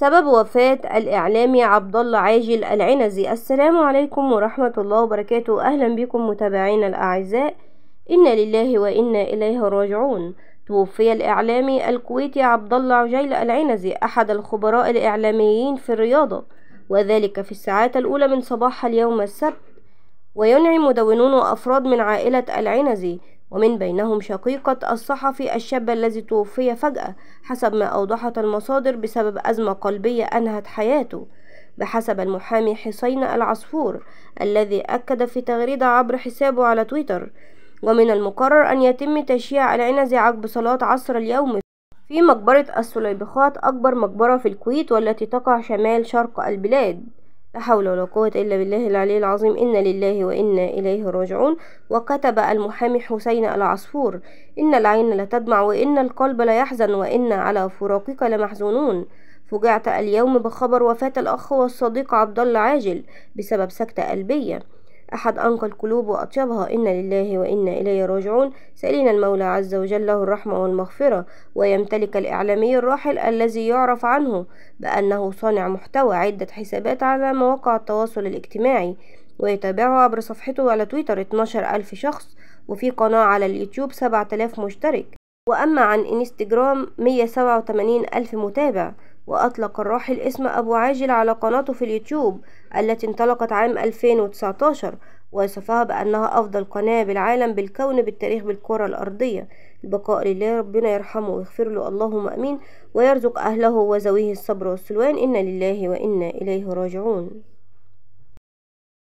سبب وفاة الإعلامي عبد الله عاجل العنزي السلام عليكم ورحمة الله وبركاته أهلا بكم متابعينا الأعزاء إنا لله وإنا إليه راجعون توفي الإعلامي الكويتي عبد الله عجيل العنزي أحد الخبراء الإعلاميين في الرياضة وذلك في الساعات الأولى من صباح اليوم السبت وينعي مدونون وأفراد من عائلة العنزي ومن بينهم شقيقة الصحفي الشاب الذي توفي فجأة حسب ما أوضحت المصادر بسبب أزمة قلبية أنهت حياته بحسب المحامي حسين العصفور الذي أكد في تغريدة عبر حسابه على تويتر ومن المقرر أن يتم تشييع العنز عقب صلاة عصر اليوم في مقبرة السليبخات أكبر مقبرة في الكويت والتي تقع شمال شرق البلاد لا حول ولا قوة إلا بالله العلي العظيم إنا لله وإنا إليه راجعون وكتب المحامي حسين العصفور إن العين لتدمع وإن القلب ليحزن وإن على فراقك لمحزونون فجعت اليوم بخبر وفاة الأخ والصديق عبد الله عاجل بسبب سكتة قلبية أحد أنقى القلوب وأطيبها إنا لله وإنا إليه راجعون سألنا المولى عز وجل له الرحمة والمغفرة ويمتلك الإعلامي الراحل الذي يعرف عنه بأنه صانع محتوى عدة حسابات على مواقع التواصل الاجتماعي ويتابعه عبر صفحته على تويتر 12 ألف شخص وفي قناة على اليوتيوب 7000 مشترك وأما عن إنستجرام 187 ألف متابع وأطلق الراحل اسم أبو عاجل على قناته في اليوتيوب التي انطلقت عام 2019 وصفها بأنها أفضل قناة بالعالم بالكون بالتاريخ بالكرة الأرضية البقاء لله ربنا يرحمه ويغفر له اللهم أمين ويرزق أهله وزويه الصبر والسلوان إن لله وإنا إليه راجعون